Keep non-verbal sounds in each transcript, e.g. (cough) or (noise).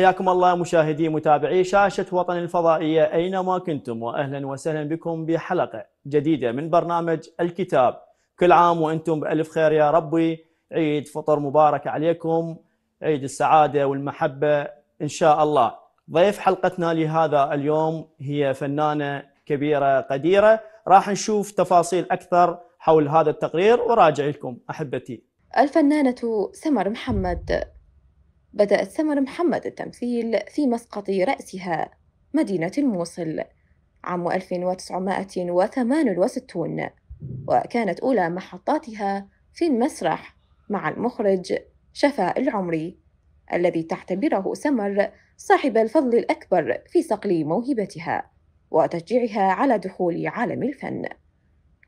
حياكم الله مشاهدي متابعي شاشة وطن الفضائية أينما كنتم وأهلا وسهلا بكم بحلقة جديدة من برنامج الكتاب كل عام وأنتم بألف خير يا ربي عيد فطر مبارك عليكم عيد السعادة والمحبة إن شاء الله ضيف حلقتنا لهذا اليوم هي فنانة كبيرة قديرة راح نشوف تفاصيل أكثر حول هذا التقرير وراجع لكم أحبتي الفنانة سمر محمد بدأت سمر محمد التمثيل في مسقط رأسها مدينة الموصل عام 1968 وكانت أولى محطاتها في المسرح مع المخرج شفاء العمري الذي تعتبره سمر صاحب الفضل الأكبر في صقل موهبتها وتشجيعها على دخول عالم الفن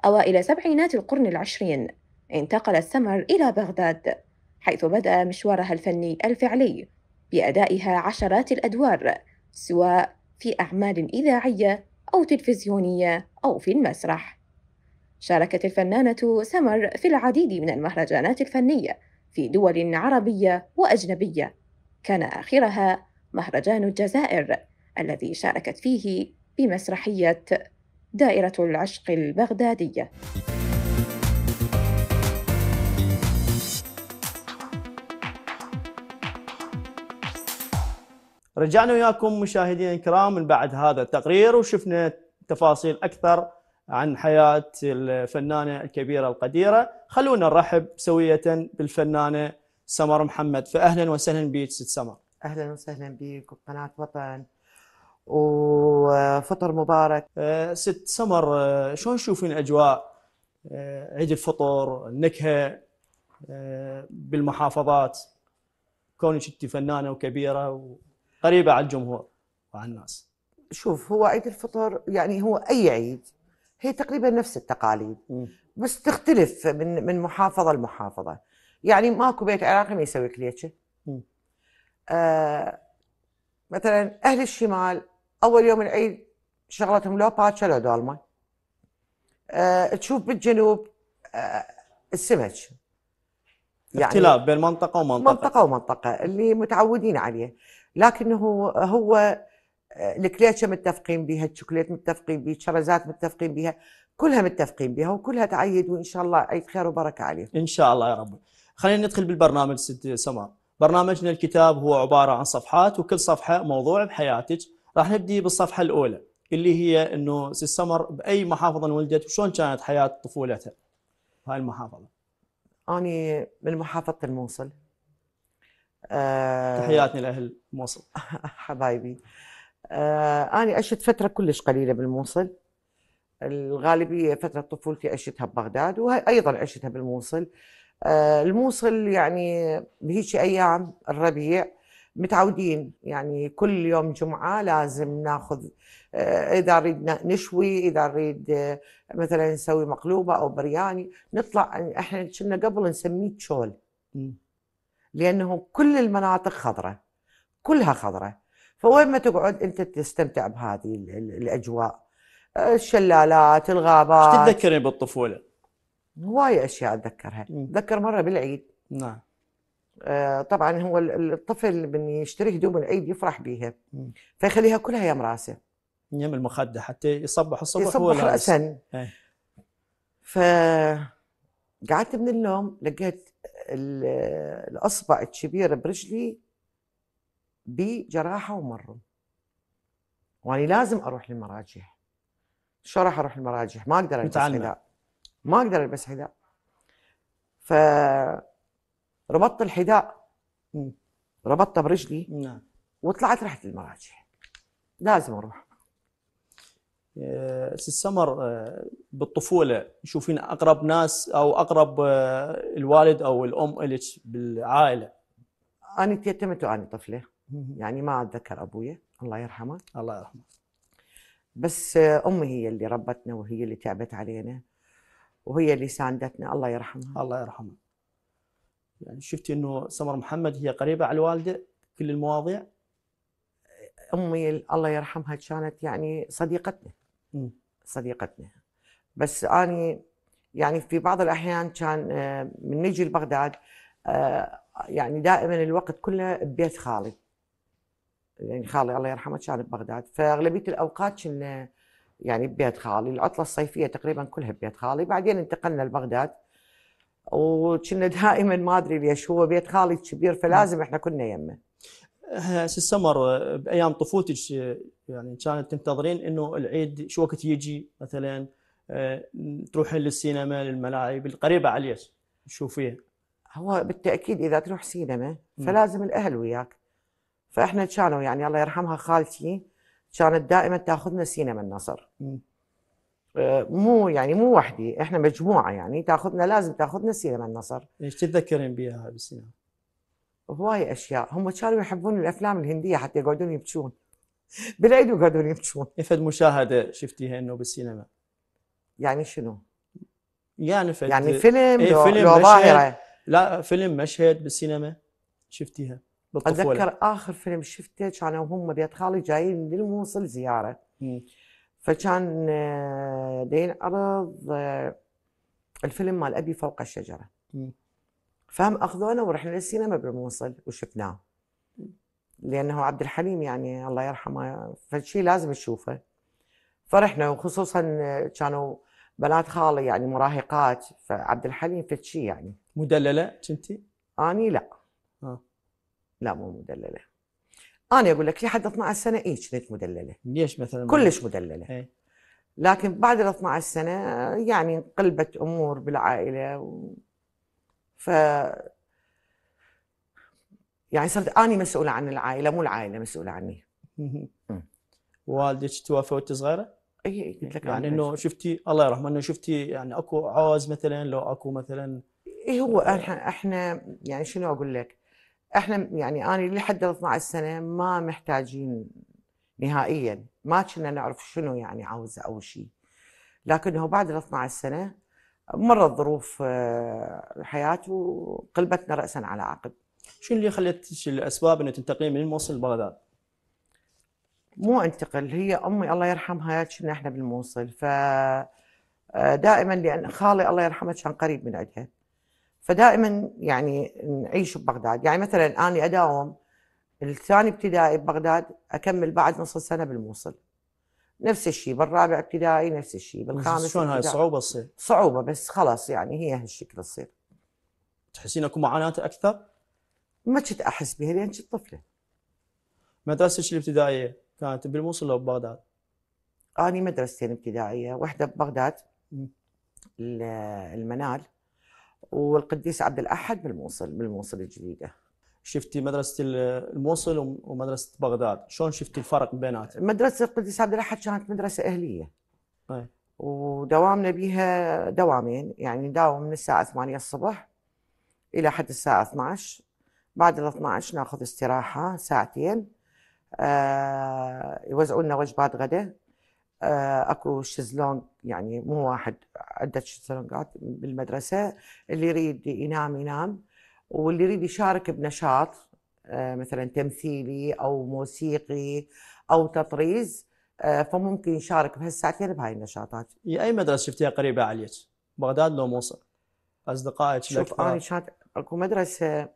أوائل سبعينات القرن العشرين انتقلت سمر إلى بغداد حيث بدأ مشوارها الفني الفعلي بأدائها عشرات الأدوار سواء في أعمال إذاعية أو تلفزيونية أو في المسرح. شاركت الفنانة سمر في العديد من المهرجانات الفنية في دول عربية وأجنبية، كان آخرها مهرجان الجزائر الذي شاركت فيه بمسرحية دائرة العشق البغدادية. رجعنا وياكم مشاهدينا الكرام من بعد هذا التقرير وشفنا تفاصيل اكثر عن حياه الفنانه الكبيره القديره خلونا نرحب سويه بالفنانه سمر محمد فاهلا وسهلا بك ست سمر اهلا وسهلا بك قناه وطن وفطر مبارك أه، ست سمر أه، شلون تشوفين اجواء أه، عيد الفطر النكهه بالمحافظات كونك انت فنانه وكبيره و... قريبه على الجمهور وعلى الناس شوف هو عيد الفطر يعني هو اي عيد هي تقريبا نفس التقاليد بس تختلف من من محافظه لمحافظه يعني ماكو بيت عراقي ما يسوي كليتشه آه مثلا اهل الشمال اول يوم العيد شغلتهم لو باتشا لو دولمه آه تشوف بالجنوب آه السمك يعني اختلاف بين منطقه ومنطقه منطقه ومنطقه اللي متعودين عليه لكنه هو آه، الكليتشة متفقين بها الشوكليت متفقين بها الشرزات متفقين بها كلها متفقين بها وكلها تعيد وان شاء الله عيد خير وبركه عليه ان شاء الله يا رب. خلينا ندخل بالبرنامج ست سمر. برنامجنا الكتاب هو عباره عن صفحات وكل صفحه موضوع بحياتك. راح نبدي بالصفحه الاولى اللي هي انه ست سمر باي محافظه انولدت وشلون كانت حياه طفولتها؟ هاي المحافظه. اني من محافظه الموصل. آه، تحياتنا لاهل الموصل (laughs) حبايبي آه، انا عشت فتره كلش قليله بالموصل الغالبيه فتره طفولتي عشتها ببغداد وايضا عشتها بالموصل آه، الموصل يعني بهيك ايام الربيع متعودين يعني كل يوم جمعه لازم ناخذ اذا نريد نشوي اذا نريد مثلا نسوي مقلوبه او برياني نطلع يعني احنا كنا قبل نسميه تشول لأنه كل المناطق خضراء كلها خضراء فوين ما تقعد أنت تستمتع بهذه الأجواء آه، الشلالات الغابات ايش تتذكرين بالطفولة؟ هواي أشياء أتذكرها أتذكر مرة بالعيد نعم آه طبعا هو الطفل من يشتري هدوم العيد يفرح بيها فيخليها كلها يم راسه يم المخده حتى يصبح الصبح يصبح راسا إيه. ف قعدت من النوم لقيت الأصبع الكبيرة برجلي بجراحة ومرم وأنا لازم أروح للمراجح شو راح أروح للمراجح ما أقدر ألبس حذاء ما أقدر ألبس حذاء فربطت الحذاء ربطته برجلي نعم وطلعت رحت للمراجح لازم أروح السمر آه، آه، بالطفوله تشوفين اقرب ناس او اقرب آه، الوالد او الام الك بالعائله انا تيتمت وانا طفله يعني ما اتذكر ابويا الله يرحمه الله يرحمه بس امي هي اللي ربتنا وهي اللي تعبت علينا وهي اللي ساندتنا الله يرحمها الله يرحمها يعني شفتي انه سمر محمد هي قريبه على الوالده كل المواضيع امي الله يرحمها كانت يعني صديقتنا صديقتنا بس اني يعني في بعض الاحيان كان آه، من نجي لبغداد آه، يعني دائما الوقت كله ببيت خالي يعني خالي الله يرحمه كان ببغداد فاغلبيه الاوقات كنا يعني ببيت خالي العطله الصيفيه تقريبا كلها ببيت خالي بعدين انتقلنا لبغداد وكنا دائما ما ادري ليش هو بيت خالي كبير فلازم احنا كنا يمه هسه السمر آه، بايام طفولتك يعني كانت تنتظرين انه العيد شو وقت يجي مثلا آه، تروحين للسينما للملاعب القريبه عليك تشوفيها هو بالتاكيد اذا تروح سينما فلازم الاهل وياك فاحنا كانوا يعني الله يرحمها خالتي كانت دائما تاخذنا سينما النصر آه، مو يعني مو وحدي احنا مجموعه يعني تاخذنا لازم تاخذنا سينما النصر ايش تتذكرين بها بالسينما هواي اشياء هم كانوا يحبون الافلام الهنديه حتى يقعدون يبكون بالعيد يقعدون يبكون افد مشاهده شفتيها انه بالسينما يعني شنو؟ يعني فد يعني فيلم ايه فيلم لو مشهد لا فيلم مشهد بالسينما شفتيها بالطفوله اتذكر اخر فيلم شفته كانوا هم بيت خالي جايين للموصل زياره فكان آه، دين عرض آه، الفيلم مال ابي فوق الشجره م. فهم اخذونا ورحنا للسينما بالموصل وشفناه لانه عبد الحليم يعني الله يرحمه فشي لازم تشوفه فرحنا وخصوصا كانوا بنات خالي يعني مراهقات فعبد الحليم فشي يعني مدلله كنتي؟ اني لا آه. لا مو مدلله انا اقول لك لحد 12 سنه اي كنت مدلله ليش مثلا؟ كلش مدلله هي. إيه. لكن بعد ال 12 سنه يعني انقلبت امور بالعائله و... ف يعني صرت اني مسؤوله عن العائله مو العائله مسؤوله عني والدك توفى وانت صغيره؟ اي قلت لك يعني انه شفتي الله يرحمه انه شفتي يعني اكو عوز مثلا لو اكو مثلا اي هو احنا احنا يعني شنو اقول لك؟ احنا يعني انا لحد 12 سنه ما محتاجين نهائيا ما كنا نعرف شنو يعني عوز او شيء لكنه بعد ال 12 سنه مرت ظروف آه، الحياه وقلبتنا راسا على عقب. شو اللي خلت الاسباب انه تنتقلي من الموصل لبغداد؟ مو انتقل هي امي الله يرحمها كنا احنا بالموصل ف آه، دائما لان خالي الله يرحمه كان قريب من عندها فدائما يعني نعيش ببغداد يعني مثلا اني اداوم الثاني ابتدائي ببغداد اكمل بعد نص سنه بالموصل نفس الشيء بالرابع ابتدائي نفس الشيء بالخامس شلون هاي صعوبه تصير؟ صعوبه بس خلاص يعني هي هالشكل تصير تحسين اكو معاناه اكثر؟ ما كنت احس بها لان كنت طفله مدرستك الابتدائيه كانت بالموصل او ببغداد؟ اني مدرستين ابتدائيه واحده ببغداد المنال والقديس عبد الاحد بالموصل بالموصل الجديده شفتي مدرسه الموصل ومدرسه بغداد شلون شفتي الفرق بيناتهم مدرسه القديس عبد الاحد كانت مدرسه اهليه أي. طيب. ودوامنا بيها دوامين يعني نداوم من الساعه 8 الصبح الى حد الساعه 12 بعد ال 12 ناخذ استراحه ساعتين آه يوزعوا لنا وجبات غدا آه اكو شزلونج يعني مو واحد عده شزلونجات بالمدرسه اللي يريد ينام ينام واللي يريد يشارك بنشاط آه، مثلا تمثيلي او موسيقي او تطريز آه، فممكن يشارك بهالساعتين بهاي النشاطات. اي مدرسه شفتيها قريبه عليك؟ بغداد لو موصل؟ اصدقائك شوف انا كانت اكو مدرسه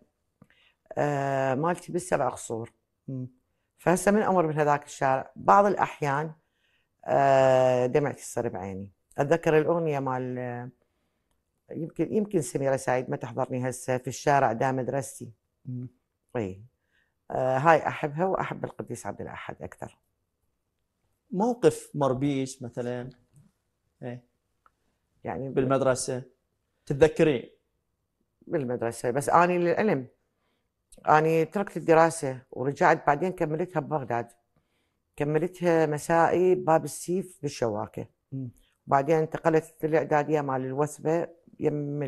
آه، مالتي بالسبع قصور. فهسه من امر من هذاك الشارع بعض الاحيان دمعتي تصير بعيني اتذكر الاغنيه مال يمكن يمكن سميره سعيد ما تحضرني هسه في الشارع دام مدرستي اي آه هاي احبها واحب القديس عبد الاحد اكثر موقف مر بيش مثلا ايه يعني بالمدرسه تتذكري بالمدرسه بس اني للعلم اني تركت الدراسه ورجعت بعدين كملتها ببغداد كملتها مسائي باب السيف بالشواكه وبعدين انتقلت الاعداديه مال الوثبه يم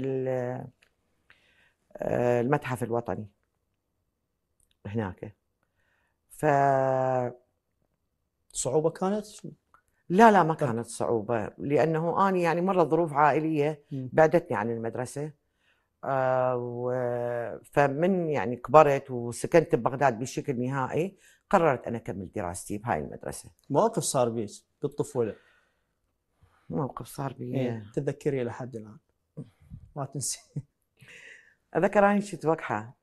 آه، المتحف الوطني هناك ف صعوبة كانت؟ لا لا ما كانت صعوبة لأنه أنا يعني مرة ظروف عائلية بعدتني عن المدرسة آه، فمن يعني كبرت وسكنت ببغداد بشكل نهائي قررت أنا أكمل دراستي بهاي المدرسة موقف صار بيك بالطفولة موقف صار بي إيه. تتذكريه آه. لحد الآن ما تنسي اذكر اني كنت وقحه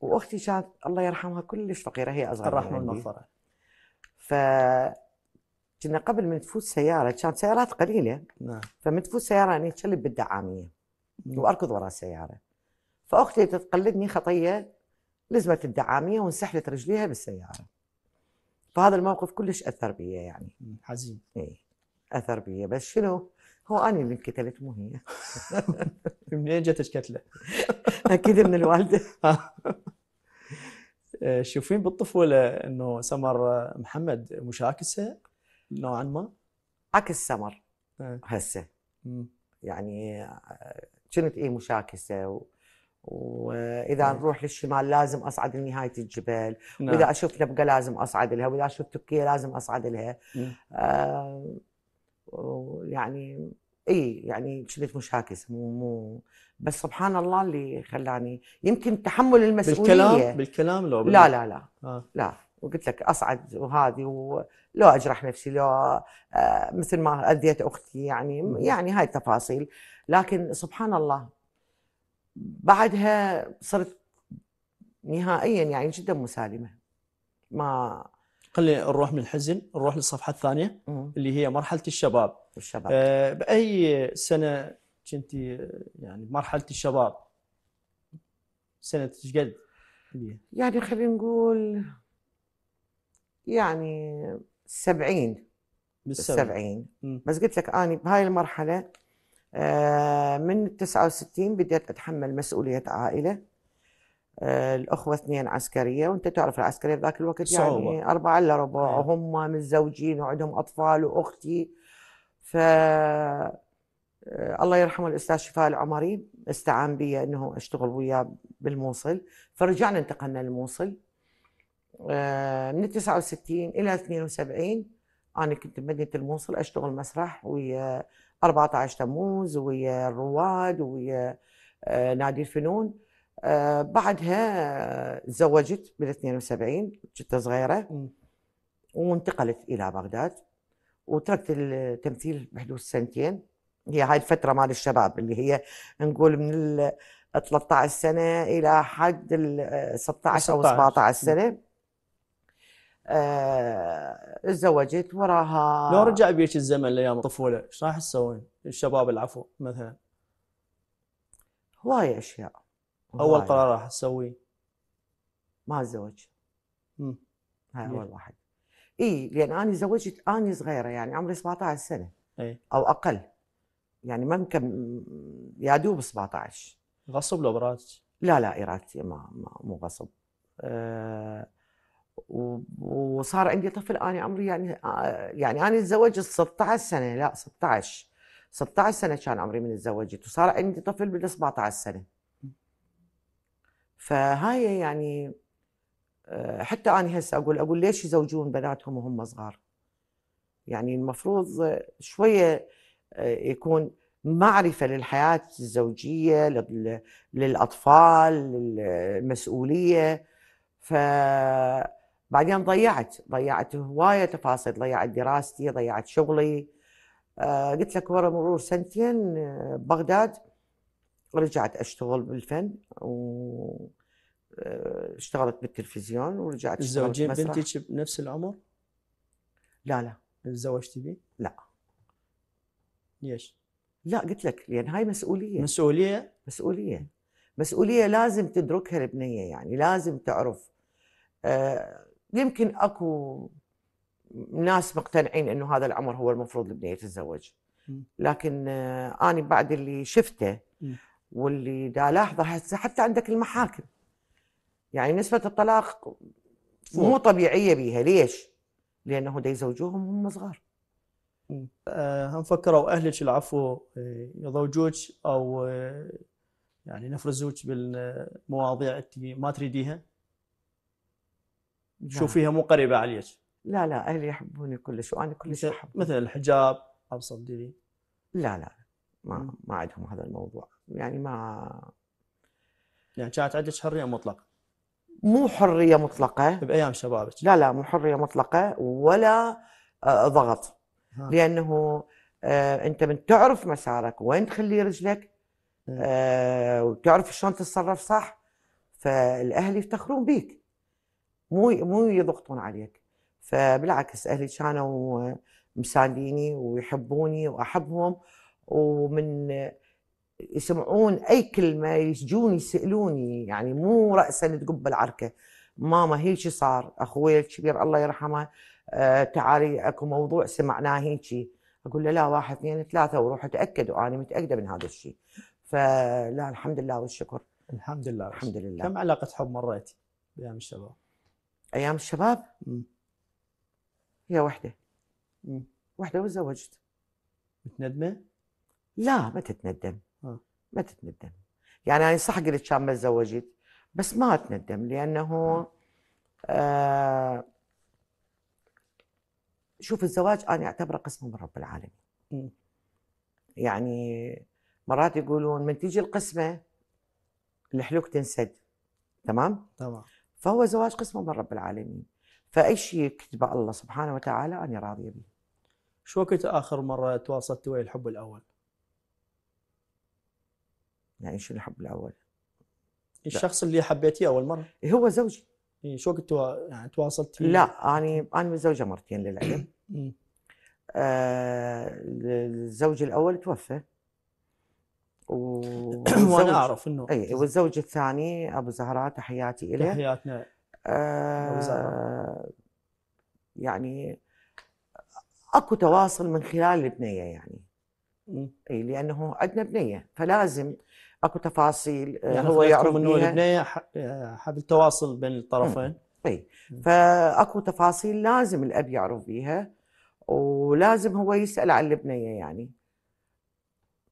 واختي كانت الله يرحمها كلش فقيره هي اصغر الرحمه المغفره ف كنا قبل من تفوت سياره كانت سيارات قليله نعم فمن تفوت سياره اني تشلب بالدعاميه واركض وراء السياره فاختي تتقلدني خطيه لزمت الدعاميه وانسحلت رجليها بالسياره فهذا الموقف كلش اثر بي يعني حزين اي اثر بي بس شنو هو أنا اللي انقتلت مو هي (laughs) منين جتك كتلة؟ (laughs) أكيد من الوالدة تشوفين (laughs) آه. آه، بالطفولة أنه سمر محمد مشاكسة نوعا ما؟ عكس سمر آه. هسه يعني كنت إيه مشاكسة و... واذا نروح للشمال لازم اصعد لنهايه الجبل نعم. واذا اشوف لبقه لازم اصعد لها واذا اشوف تركيا لازم اصعد لها آه ويعني اي يعني شلت مشاكس مو مو بس سبحان الله اللي خلاني يمكن تحمل المسؤوليه بالكلام بالكلام لو بالله. لا لا لا آه. لا وقلت لك اصعد وهذه ولو اجرح نفسي لو آه، مثل ما اذيت اختي يعني يعني هاي التفاصيل لكن سبحان الله بعدها صرت نهائيا يعني جدا مسالمه ما خلينا نروح من الحزن نروح للصفحه الثانيه اللي هي مرحله الشباب الشباب آه باي سنه كنت يعني مرحله الشباب سنه قد يعني خلينا نقول يعني سبعين 70 بس قلت لك اني بهاي المرحلة آه، من التسعة وستين بديت أتحمل مسؤولية عائلة آه، الاخوه اثنين عسكريه وانت تعرف العسكريه ذاك الوقت يعني صعوبة. يعني اربعه الا ربع وهم نعم. متزوجين وعندهم اطفال واختي ف آه، الله يرحمه الاستاذ شفاء العمري استعان بي انه اشتغل وياه بالموصل فرجعنا انتقلنا للموصل آه، من 69 الى 72 انا كنت بمدينه الموصل اشتغل مسرح ويا 14 تموز ويا الرواد ويا نادي الفنون آه بعدها تزوجت بال 72 كنت صغيرة وانتقلت إلى بغداد وتركت التمثيل بحدود سنتين هي هاي الفترة مال الشباب اللي هي نقول من ال 13 سنة إلى حد ال 16 أو 17 سنة آه، تزوجت آه، وراها لو رجع بيك الزمن لايام الطفوله ايش راح تسوين؟ الشباب العفو مثلا هواية اشياء اول قرار راح تسويه ما اتزوج هاي اول واحد اي لان انا تزوجت اني صغيره يعني عمري 17 سنه اي او اقل يعني ما ممكن يا دوب 17 غصب لو براتك لا لا ارادتي ما, ما مو غصب أه وصار عندي طفل انا عمري يعني آه، يعني انا تزوجت 16 سنه لا 16 16 سنه كان عمري من تزوجت وصار عندي طفل بال 17 سنه فهاي يعني آه، حتى أنا هسه أقول أقول ليش يزوجون بناتهم وهم صغار يعني المفروض شوية آه، يكون معرفة للحياة الزوجية للأطفال للمسؤولية ف بعدين ضيعت ضيعت هواية تفاصيل ضيعت دراستي ضيعت شغلي آه، قلت لك ورا مرور سنتين بغداد رجعت اشتغل بالفن و آه، اشتغلت بالتلفزيون ورجعت تزوجين بنتك بنفس العمر؟ لا لا تزوجتي بيه؟ لا ليش؟ لا قلت لك لان هاي مسؤوليه مسؤوليه؟ مسؤوليه مسؤوليه لازم تدركها البنيه يعني لازم تعرف آه، يمكن اكو ناس مقتنعين انه هذا العمر هو المفروض البنيه تتزوج لكن آه، انا بعد اللي شفته واللي دا لاحظه هسه حتى عندك المحاكم يعني نسبة الطلاق مو طبيعية بيها ليش؟ لأنه دا يزوجوهم وهم صغار آه، هم فكروا أهلك العفو آه، يزوجوك أو آه، يعني نفرزوك بالمواضيع اللي ما تريديها تشوفيها مو قريبة عليك لا لا أهلي يحبوني كلش وأنا كلش أحب مثل الحجاب أبسط دليل لا لا ما ما عندهم هذا الموضوع يعني ما يعني كانت عندك حريه مطلقه مو حريه مطلقه بايام شبابك لا لا مو حريه مطلقه ولا آه ضغط ها. لانه آه انت من تعرف مسارك وين تخلي رجلك آه وتعرف شلون تتصرف صح فالاهل يفتخرون بيك مو مو يضغطون عليك فبالعكس اهلي كانوا مسانديني ويحبوني واحبهم ومن يسمعون اي كلمه يجون يسالوني يعني مو راسا تقب العركه ماما هيك صار اخوي الكبير الله يرحمه آه تعالي اكو موضوع سمعناه هيك اقول له لا واحد اثنين ثلاثه وروح اتاكد وانا متاكده من هذا الشيء فلا الحمد لله والشكر الحمد لله الحمد لله كم علاقه حب مريتي بايام الشباب؟ ايام الشباب؟ م. هي وحده م. وحده وتزوجت متندمه؟ لا ما تتندم ما تتندم يعني أنا صح قلت كان ما تزوجت بس ما أتندم لأنه آه شوف الزواج أنا أعتبره قسمة من رب العالمين يعني مرات يقولون من تيجي القسمة الحلوك تنسد تمام؟ تمام فهو زواج قسمة من رب العالمين فأي شيء كتبه الله سبحانه وتعالى أنا راضية به شو وقت آخر مرة تواصلت ويا الحب الأول؟ يعني شنو الحب الأول الشخص اللي حبيتيه أول مرة إيه، هو زوجي إيه، شو وقت يعني تواصلت فيه؟ لا أنا أنا متزوجة مرتين للعلم (clears throat) آه الزوج الأول توفى (clears throat) وانا اعرف انه اي والزوج الثاني ابو زهراء تحياتي له تحياتنا آه ابو يعني اكو تواصل من خلال البنيه يعني اي لانه عندنا بنيه فلازم اكو تفاصيل آه، يعني هو يعرف انه البنيه حبل آه، تواصل بين الطرفين اي فاكو تفاصيل لازم الاب يعرف بيها ولازم هو يسال عن البنيه يعني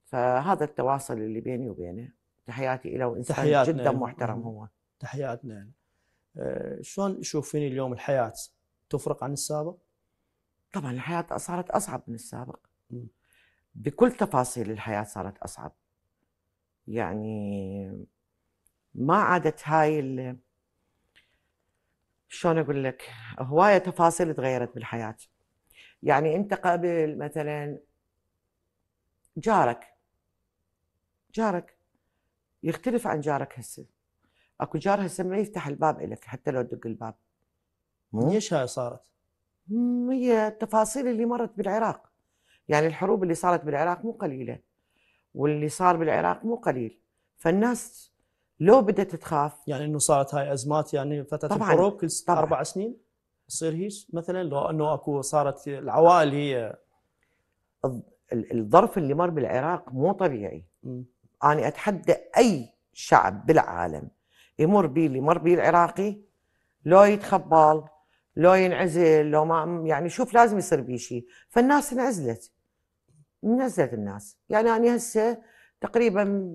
فهذا التواصل اللي بيني وبينه تحياتي له وانسان تحياتنا جدا محترم هو تحياتنا أه شلون تشوفين اليوم الحياه تفرق عن السابق؟ طبعا الحياه صارت اصعب من السابق بكل تفاصيل الحياه صارت اصعب يعني ما عادت هاي شلون اقول لك هوايه تفاصيل تغيرت بالحياه يعني انت قبل مثلا جارك جارك يختلف عن جارك هسه اكو جار هسه ما يفتح الباب لك حتى لو تدق الباب ليش هاي صارت؟ هي التفاصيل اللي مرت بالعراق يعني الحروب اللي صارت بالعراق مو قليله واللي صار بالعراق مو قليل فالناس لو بدت تخاف يعني انه صارت هاي ازمات يعني فتره طبعاً الحروب كل طبعاً اربع سنين تصير هيك مثلا لو انه اكو صارت العوائل هي الظرف اللي مر بالعراق مو طبيعي انا انا اتحدى اي شعب بالعالم يمر بيه اللي مر بيه العراقي لو يتخبل لو ينعزل لو ما يعني شوف لازم يصير بيه شيء فالناس انعزلت نزلت الناس يعني أنا هسه تقريبا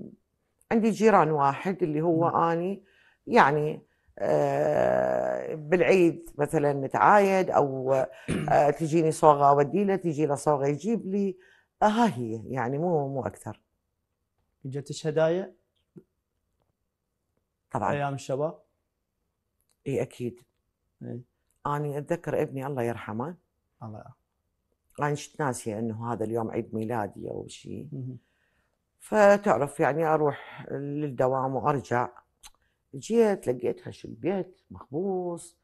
عندي جيران واحد اللي هو أني يعني آه بالعيد مثلا نتعايد او آه (clears throat) تجيني صوغه اودي له تجي له صوغه يجيب لي آه ها هي يعني مو مو اكثر جتش هدايا؟ طبعا ايام الشباب؟ اي اكيد إيه؟ اني اتذكر ابني الله يرحمه الله يرحمه أنا كنت ناسية إنه هذا اليوم عيد ميلادي أو شيء فتعرف يعني أروح للدوام وأرجع جيت لقيتها شو البيت مخبوص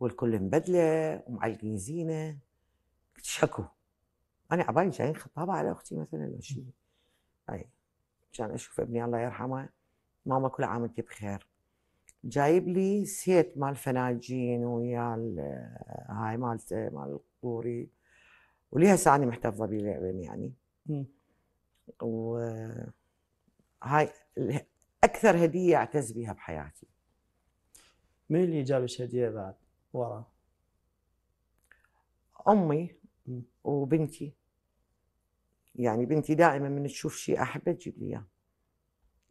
والكل مبدلة ومعلقين زينة قلت شكو أنا عبالي جايين خطابة على أختي مثلا أو شيء أي كان أشوف ابني الله يرحمه ماما كل عام وأنت بخير جايب لي سيت مال فناجين ويا هاي مال مال القوري وليها ساعه انا محتفظه بيه يعني وهاي اكثر هديه اعتز بها بحياتي مين اللي جابش هديه بعد ورا امي وبنتي يعني بنتي دائما من تشوف شيء احبه تجيب لي اياه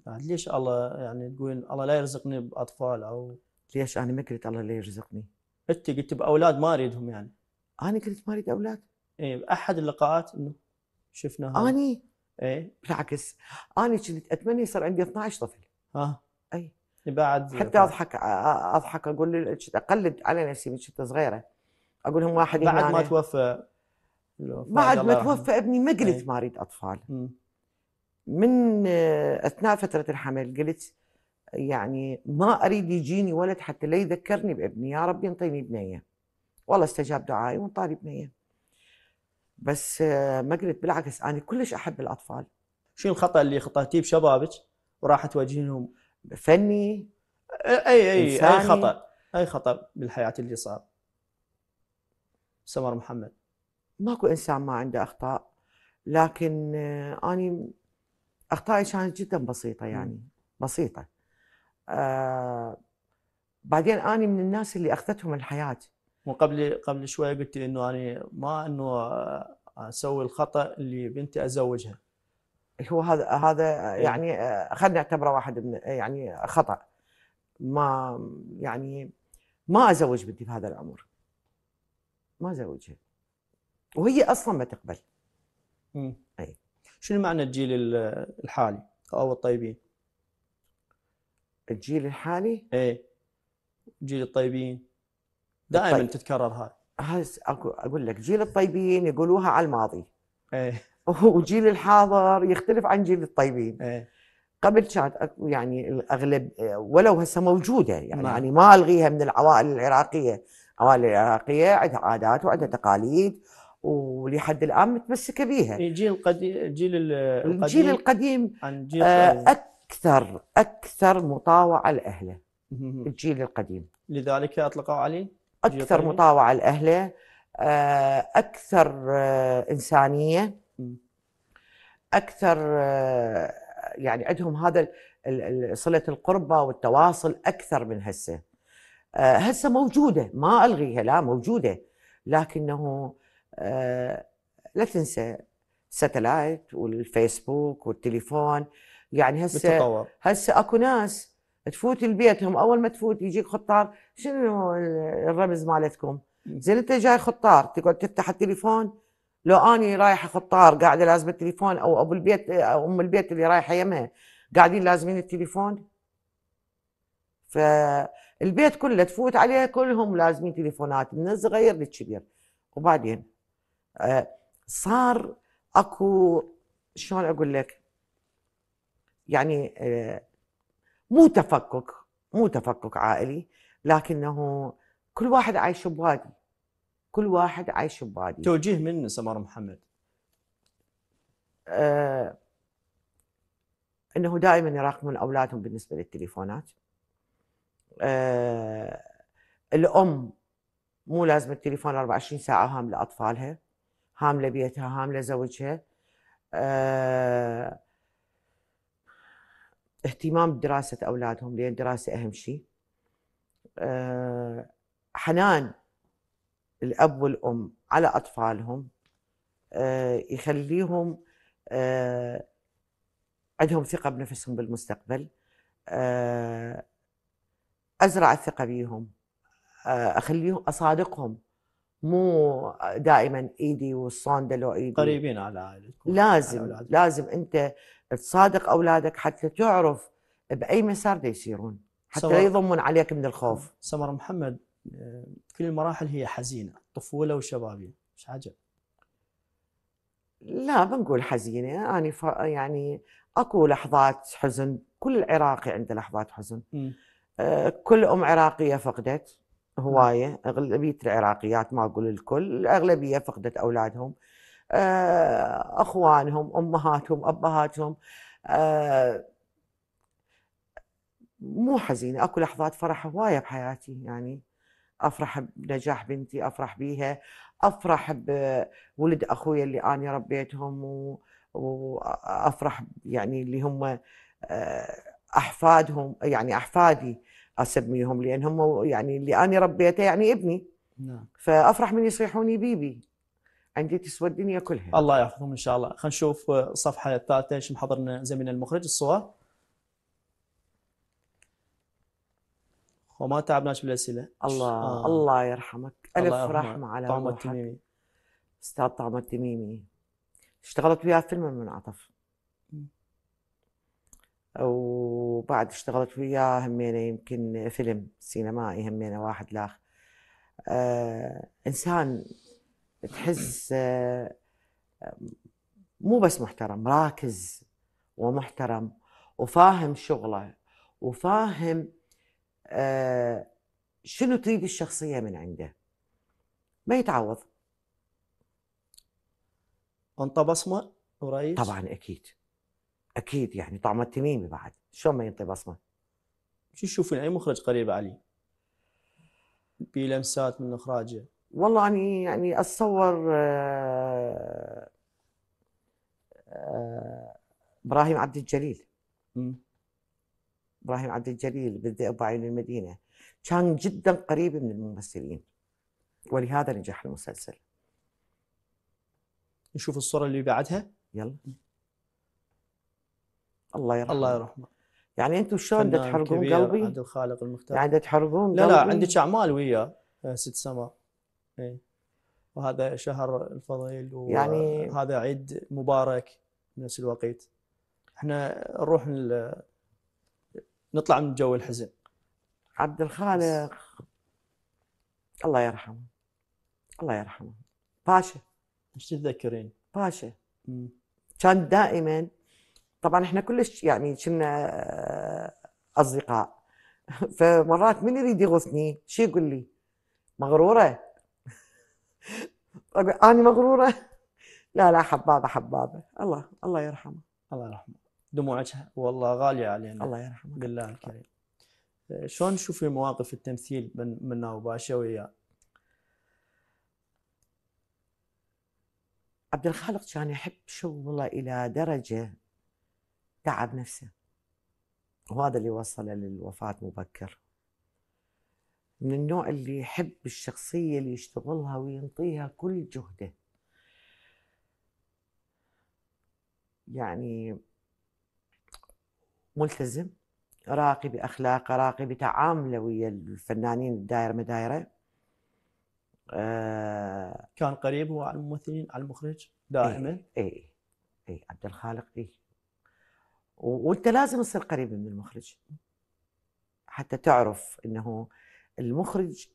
بعد ليش الله يعني تقولين الله لا يرزقني باطفال او ليش انا ما قلت الله لا يرزقني انت قلت باولاد ما اريدهم يعني انا قلت ما اريد اولاد ايه احد اللقاءات انه شفناها اني ايه بالعكس اني كنت اتمنى يصير عندي 12 طفل ها اي بعد حتى طبعا. اضحك اضحك اقول اقلد على نفسي من كنت صغيره اقول لهم واحد بعد ما توفى بعد ما توفى ابني ما قلت إيه. ما اريد اطفال م. من آه، اثناء فتره الحمل قلت يعني ما اريد يجيني ولد حتى لا يذكرني بابني يا رب ينطيني بنيه والله استجاب دعائي وانطاني بنيه بس آه، قلت بالعكس انا كلش احب الاطفال شو الخطا اللي خطأتيه بشبابك وراح تواجهينهم فني اي اي إنساني. اي خطا اي خطا بالحياه اللي صار سمر محمد ماكو انسان ما عنده اخطاء لكن آه، اني اخطائي كانت جدا بسيطه يعني م. بسيطه آه بعدين اني من الناس اللي اخذتهم الحياه وقبل قبل شوي قلت انه انا ما انه اسوي الخطا اللي بنتي ازوجها هو هذا هذا إيه. يعني آه، خلينا نعتبره واحد من يعني خطا ما يعني ما ازوج بنتي في هذا العمر ما ازوجها وهي اصلا ما تقبل امم اي شنو معنى الجيل الحالي او الطيبين الجيل الحالي ايه جيل الطيبين دائما الطيب. تتكرر هاي اقول لك جيل الطيبين يقولوها على الماضي ايه (laughs) وجيل الحاضر يختلف عن جيل الطيبين ايه قبل كانت يعني الاغلب ولو هسه موجوده يعني, نعم. يعني ما الغيها من العوائل العراقيه، العوائل العراقيه عندها عادات وعندها تقاليد ولحد الان متمسكه بيها. الجيل إيه، القديم الجيل القديم الجيل القديم عن جيل آه، اكثر اكثر مطاوعه لاهله الجيل القديم. لذلك اطلقوا عليه؟ اكثر مطاوعه لاهله آه، اكثر آه، انسانيه اكثر آه، يعني عندهم هذا صله القربه والتواصل اكثر من هسه هسه موجوده ما الغيها لا موجوده لكنه لا تنسى الساتلايت والفيسبوك والتليفون يعني هسه هسه اكو ناس تفوت لبيتهم اول ما تفوت يجيك خطار شنو الرمز مالتكم؟ زين انت جاي خطار تقعد تفتح التليفون لو اني رايحه خطار قاعده لازم التليفون او ابو البيت او ام البيت اللي رايحه يمها قاعدين لازمين التليفون فالبيت كله تفوت عليه كلهم لازمين تليفونات من الصغير للكبير وبعدين آه، صار اكو شلون اقول لك يعني آه، مو تفكك مو تفكك عائلي لكنه كل واحد عايش بوادي كل واحد عايش بوادي توجيه من سمر محمد آه انه دائما يراقبون اولادهم بالنسبه للتليفونات آه الام مو لازم التليفون 24 ساعه هامله اطفالها هامله بيتها هامله زوجها آه اهتمام بدراسة أولادهم لأن دراسة أهم شيء آه، حنان الأب والأم على أطفالهم آه، يخليهم آه، عندهم ثقة بنفسهم بالمستقبل أزرع الثقة بيهم أخليهم أصادقهم مو دائما ايدي لو ايدي قريبين على عائلتكم لازم على لازم انت تصادق اولادك حتى تعرف باي مسار دي يصيرون حتى لا يضمون عليك من الخوف سمر محمد كل آه، المراحل هي حزينه طفوله وشبابي مش عجب لا بنقول حزينه انا ف... يعني اكو لحظات حزن كل عراقي عنده لحظات حزن م. آه، كل ام عراقيه فقدت هوايه نعم. اغلبيه العراقيات ما اقول الكل الاغلبيه فقدت اولادهم آه، اخوانهم امهاتهم ابهاتهم آه، مو حزينه اكو لحظات فرح هوايه بحياتي يعني افرح بنجاح بنتي افرح بيها افرح بولد اخوي اللي انا ربيتهم و... وافرح يعني اللي هم آه، احفادهم يعني احفادي اسميهم لان هم يعني اللي انا ربيته يعني ابني نعم فافرح من يصيحوني بيبي عندي تسوى الدنيا كلها الله يحفظهم ان شاء الله خلينا نشوف الصفحه الثالثه ايش محضرنا زميلنا المخرج الصور وما تعبناش بالاسئله الله آه. الله يرحمك الف الله رحمه على طعمه التميمي استاذ طعمه التميمي اشتغلت وياه فيلم من عطف وبعد اشتغلت وياه همينة يمكن فيلم سينمائي همينة واحد لاخ آه إنسان تحس آه مو بس محترم راكز ومحترم وفاهم شغله وفاهم آه شنو تريد الشخصية من عنده ما يتعوض انطى بصمة ورئيس طبعا أكيد اكيد يعني طعم التميمي بعد شلون ما ينطي بصمه شو تشوفين اي يعني؟ مخرج قريب علي؟ بلمسات من اخراجه والله اني يعني اتصور آه، آه، ابراهيم عبد الجليل ابراهيم عبد الجليل بالذئب وعين المدينه كان جدا قريب من الممثلين ولهذا نجح المسلسل نشوف الصوره اللي بعدها يلا الله يرحمه الله يرحمه يعني انتم شلون تحرقون قلبي؟ عند الخالق المختار يعني تحرقون لا لا عندك اعمال وياه آه، ست سماء اي وهذا شهر الفضيل وهذا يعني عيد مبارك بنفس الوقت احنا نروح نطلع من جو الحزن عبد الخالق الله يرحمه الله يرحمه باشا ايش تتذكرين؟ باشا كان دائما طبعا احنا كلش يعني كنا آه، اصدقاء (laughs) فمرات من يريد يغثني شو يقول لي مغروره (laughs) اقول انا مغروره (laughs) لا لا حبابه حبابه الله الله يرحمه الله يرحمه دموعك والله غاليه علينا الله يرحمه بالله الكريم شلون تشوفي مواقف التمثيل من منا وباشا وياه؟ عبد الخالق كان يحب شغله الى درجه تعب نفسه وهذا اللي وصله للوفاة مبكر من النوع اللي يحب الشخصية اللي يشتغلها وينطيها كل جهده يعني ملتزم راقي بأخلاقه راقي بتعامله ويا الفنانين الدائرة مدايرة آه كان قريب هو على الممثلين على المخرج دائما اي اي, اي عبد الخالق اي وانت لازم تصير قريب من المخرج حتى تعرف انه المخرج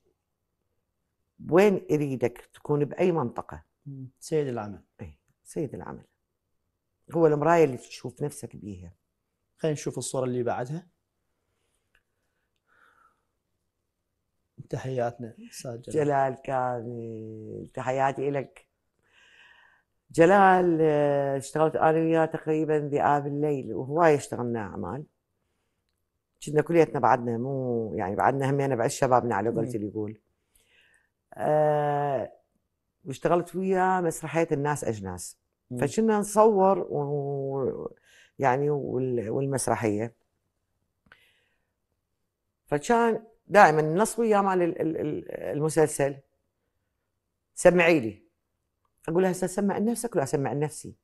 وين يريدك تكون باي منطقه سيد العمل اي سيد العمل هو المرايه اللي تشوف نفسك بيها خلينا نشوف الصوره اللي بعدها تحياتنا ساجل جلال كامل تحياتي لك جلال آه، اشتغلت انا وياه تقريبا ذئاب الليل وهواي اشتغلنا اعمال كنا كليتنا بعدنا مو يعني بعدنا همينا بعد شبابنا على قولت اللي يقول أه واشتغلت وياه مسرحيه الناس اجناس فكنا نصور و يعني والمسرحيه فكان دائما النص وياه مال المسلسل سمعي لي اقول لها هسه سمع نفسك ولا اسمع نفسي؟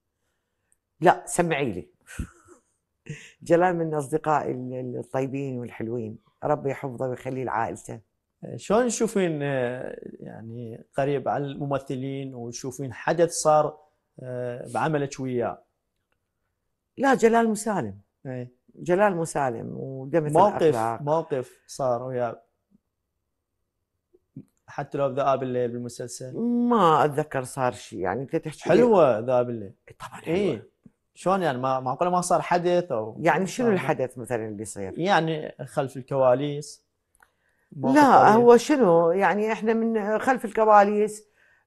لا سمعي لي (laughs) جلال من اصدقائي الطيبين والحلوين ربي يحفظه ويخليه لعائلته شلون تشوفين آه، يعني قريب على الممثلين وتشوفين حدث صار آه، بعملك وياه لا جلال مسالم إيه. جلال مسالم ودمت موقف الأخلاق. موقف صار وياه حتى لو ذئاب الليل بالمسلسل ما اتذكر صار شيء يعني انت تحكي حلوه ذئاب الليل طبعا حلوه إيه؟ شلون يعني ما معقوله ما صار حدث او يعني شنو الحدث مثلا اللي يصير؟ يعني خلف الكواليس لا قليل. هو شنو يعني احنا من خلف الكواليس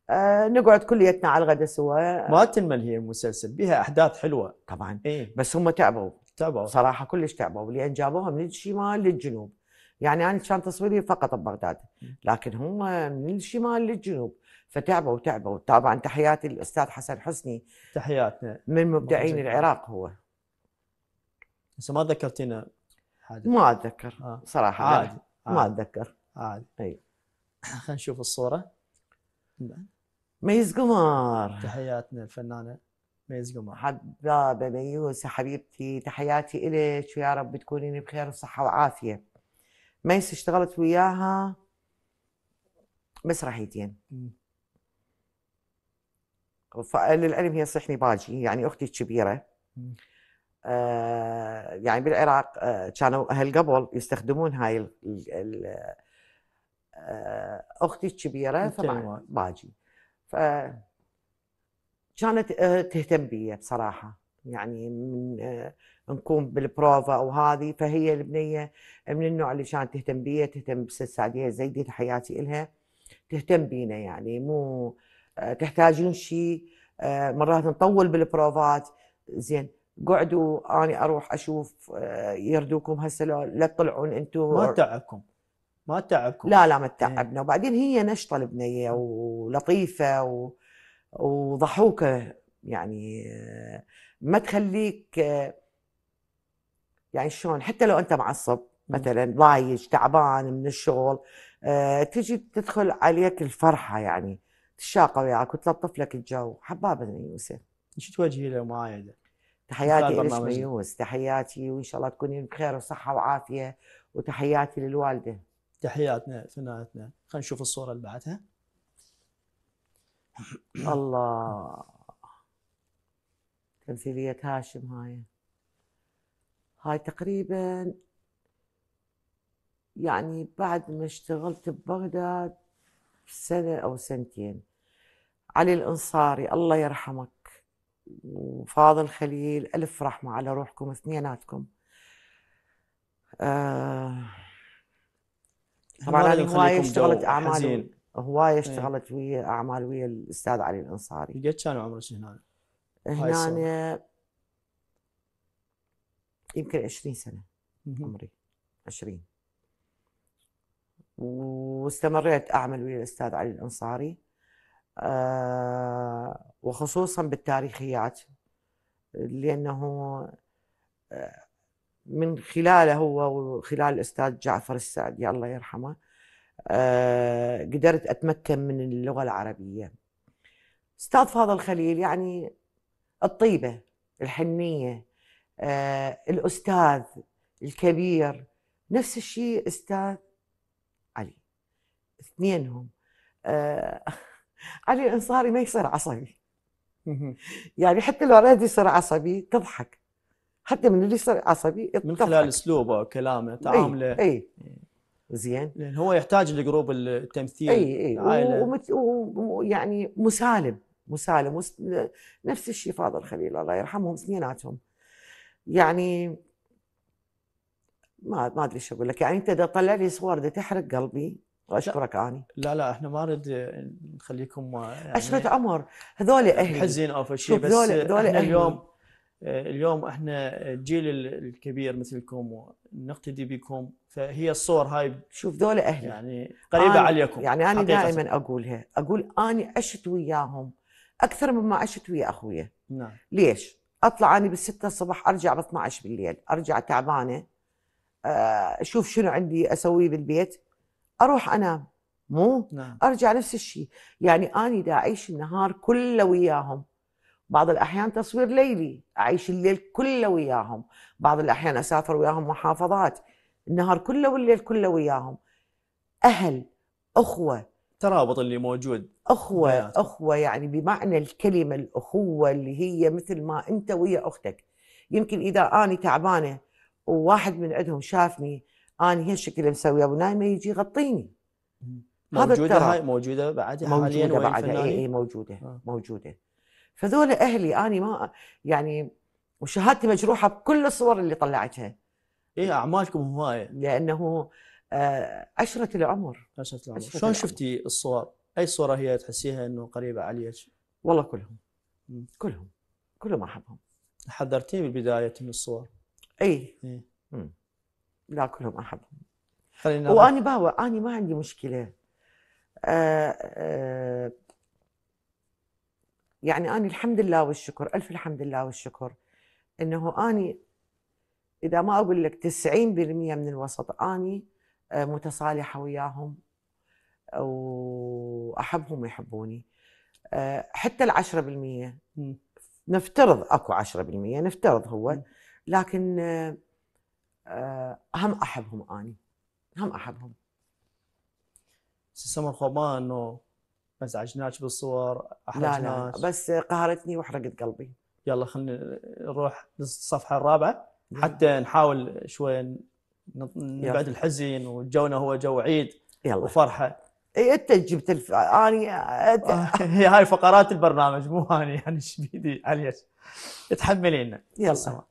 آه نقعد كليتنا على الغداء سوا ما تنمل هي المسلسل بها احداث حلوه طبعا إيه؟ بس هم تعبوا تعبوا صراحه كلش تعبوا لان جابوها من الشمال للجنوب يعني أنا كان تصويري فقط ببغداد لكن هم من الشمال للجنوب فتعبوا تعبوا طبعا تحياتي للأستاذ حسن حسني تحياتنا من مبدعين العراق هو بس ما ذكرتينا حادث ما أتذكر آه. صراحة عادي. عادي. ما أتذكر عادي أي خلينا نشوف الصورة ميز قمر تحياتنا الفنانة ميز قمر حبابة ميوسة حبيبتي تحياتي إلك ويا رب تكونين بخير وصحة وعافية ميس اشتغلت وياها مسرحيتين فللعلم هي صحني باجي يعني اختي الكبيره آه، يعني بالعراق آه، كانوا اهل قبل يستخدمون هاي الـ الـ آه، اختي الكبيره طبعا باجي ف كانت تهتم بي بصراحه يعني من آه، نقوم بالبروفا او هذه فهي البنيه من النوع اللي كانت تهتم بيا تهتم بالست سعديه زيدي حياتي الها تهتم بينا يعني مو آه، تحتاجون شيء آه، مرات نطول بالبروفات زين قعدوا اني اروح اشوف يردوكم هسه لا تطلعون انتم ما تعبكم ما تعبكم لا لا ما تعبنا إيه. وبعدين هي نشطه البنيه إيه. ولطيفه و... وضحوكه يعني ما تخليك يعني شلون حتى لو انت معصب مثلا ضايج تعبان من الشغل آه، تجي تدخل عليك الفرحه يعني تشاق وياك وتلطف لك الجو حبابه ميوسه شو توجهي له معايده؟ تحياتي لك ميوس تحياتي وان شاء الله تكونين بخير وصحه وعافيه وتحياتي للوالده تحياتنا ثنائتنا خلينا نشوف الصوره اللي بعدها الله تمثيلية هاشم هاي هاي تقريبا يعني بعد ما اشتغلت ببغداد سنة أو سنتين علي الأنصاري الله يرحمك وفاضل خليل ألف رحمة على روحكم اثنيناتكم آه طبعا انا هوايه اشتغلت اعمال هوايه إيه. اشتغلت ويا اعمال ويا الاستاذ علي الانصاري قد كان عمرك هناك؟ هنا يمكن 20 سنه عمري 20 واستمريت اعمل ويا الاستاذ علي الانصاري آه، وخصوصا بالتاريخيات لانه آه، من خلاله هو وخلال الاستاذ جعفر السعدي الله يرحمه آه، قدرت اتمكن من اللغه العربيه استاذ فاضل خليل يعني الطيبة الحنية آه، الأستاذ الكبير نفس الشيء أستاذ علي اثنينهم آه، (laughs) علي الأنصاري ما يصير عصبي يعني حتى لو راد يصير عصبي تضحك حتى من اللي يصير عصبي تضحك. من خلال اسلوبه كلامه تعامله اي, أي. زين لان هو يحتاج لجروب التمثيل اي اي ويعني مسالم مسالم نفس الشيء فاضل خليل الله يرحمهم سنيناتهم يعني ما ما ادري ايش اقول لك يعني انت اذا تطلع لي صور بدي تحرق قلبي واشكرك اني لا لا احنا ما نريد نخليكم يعني عشرة عمر هذول اهلي حزين او شيء بس هذول هذول احنا اليوم اليوم احنا الجيل الكبير مثلكم نقتدي بكم فهي الصور هاي شوف ذولا اهلي يعني قريبه عليكم يعني انا دائما اقولها اقول اني عشت وياهم اكثر مما عشت ويا اخويا نعم ليش؟ اطلع انا بالستة الصبح ارجع ب 12 بالليل ارجع تعبانه آه، اشوف شنو عندي اسويه بالبيت اروح انام مو نعم. ارجع نفس الشيء يعني انا دا اعيش النهار كله وياهم بعض الاحيان تصوير ليلي اعيش الليل كله وياهم بعض الاحيان اسافر وياهم محافظات النهار كله والليل كله وياهم اهل اخوه الترابط اللي موجود اخوه حياتي. اخوه يعني بمعنى الكلمه الاخوه اللي هي مثل ما انت ويا اختك يمكن اذا انا تعبانه وواحد من عندهم شافني انا هالشكل مسويه ونايمه يجي يغطيني موجوده هاي موجوده بعد موجوده بعد اي اي موجوده آه. موجوده فذول اهلي انا ما يعني وشهادتي مجروحه بكل الصور اللي طلعتها ايه اعمالكم هوايه لانه آه، عشرة العمر عشرة العمر شلون شفتي الصور؟ اي صوره هي تحسيها انه قريبه عليك؟ والله كلهم مم. كلهم كلهم احبهم حذرتيني بالبدايه من الصور اي مم. لا كلهم احبهم خلينا واني باوى انا ما عندي مشكله آآ آه، آآ آه، يعني انا الحمد لله والشكر الف الحمد لله والشكر انه اني اذا ما اقول لك 90% من الوسط اني آه، متصالحة وياهم وأحبهم ويحبوني آه، حتى العشرة بالمية نفترض أكو عشرة بالمية نفترض هو لكن آه، هم أحبهم أني هم أحبهم سمر خوما أنه مزعجناك بالصور أحرجناك لا لا بس قهرتني وحرقت قلبي يلا خلينا نروح للصفحة الرابعة حتى نحاول شوي نبعد الحزن وجونا هو جو عيد يلا وفرحه اي انت جبت الف... اني آه، (laughs) هاي فقرات البرنامج مو اني يعني (laughs) ايش بيدي علي تحملينا يلا